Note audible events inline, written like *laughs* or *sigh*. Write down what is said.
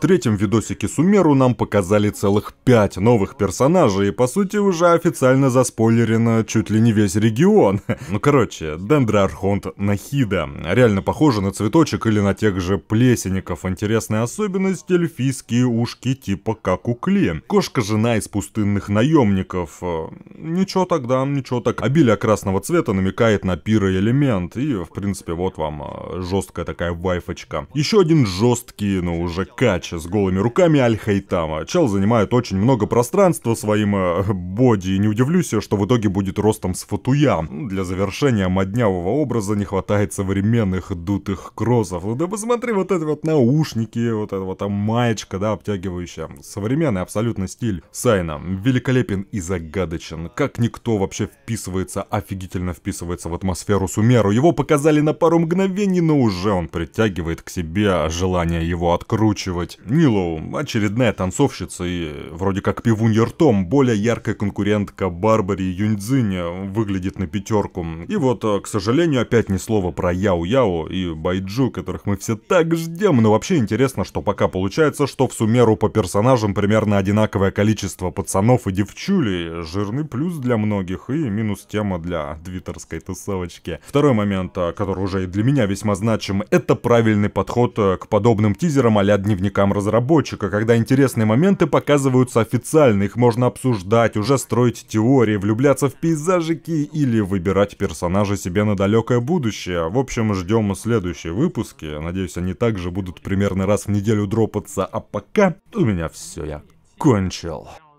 третьем видосике Сумеру нам показали целых пять новых персонажей, и по сути уже официально заспойлерено чуть ли не весь регион. *laughs* Ну короче, Дендроархонт Нахида. Реально похоже на цветочек или на тех же плесенников. Интересная особенность эльфийские ушки типа как у Кли. Кошка-жена из пустынных наемников. Э, ничего тогда, ничего так. Обилие красного цвета намекает на пироэлемент. И, в принципе, вот вам э, жесткая такая вайфочка. Еще один жесткий, но уже кач чудовище с голыми руками Аль-Хайтама. Чел занимает очень много пространства своим э, боди, и не удивлюсь, что в итоге будет ростом с Фатуя. Для завершения моднявого образа не хватает современных дутых кроссов. Да посмотри, вот это вот наушники, вот эта вот там маечка, да, обтягивающая. Современный абсолютно стиль Сайна. Великолепен и загадочен. Как никто вообще вписывается, офигительно вписывается в атмосферу Сумеру. Его показали на пару мгновений, но уже он притягивает к себе желание его откручивать. Нилу, очередная танцовщица и вроде как пивунья ртом, более яркая конкурентка Барбари Юньцзинь э, выглядит на пятерку. И вот, э, к сожалению, опять ни слова про Яу Яу и Байджу, которых мы все так ждем, но вообще интересно, что пока получается, что в сумеру по персонажам примерно одинаковое количество пацанов и девчулей, жирный плюс для многих и минус тема для твиттерской тусовочки. Второй момент, э, который уже и для меня весьма значим, это правильный подход к подобным тизерам а дневникам рукам разработчика, когда интересные моменты показываются официально, их можно обсуждать, уже строить теории, влюбляться в пейзажики или выбирать персонажа себе на далекое будущее. В общем, ждем следующие выпуски. Надеюсь, они также будут примерно раз в неделю дропаться. А пока у меня все, я кончил.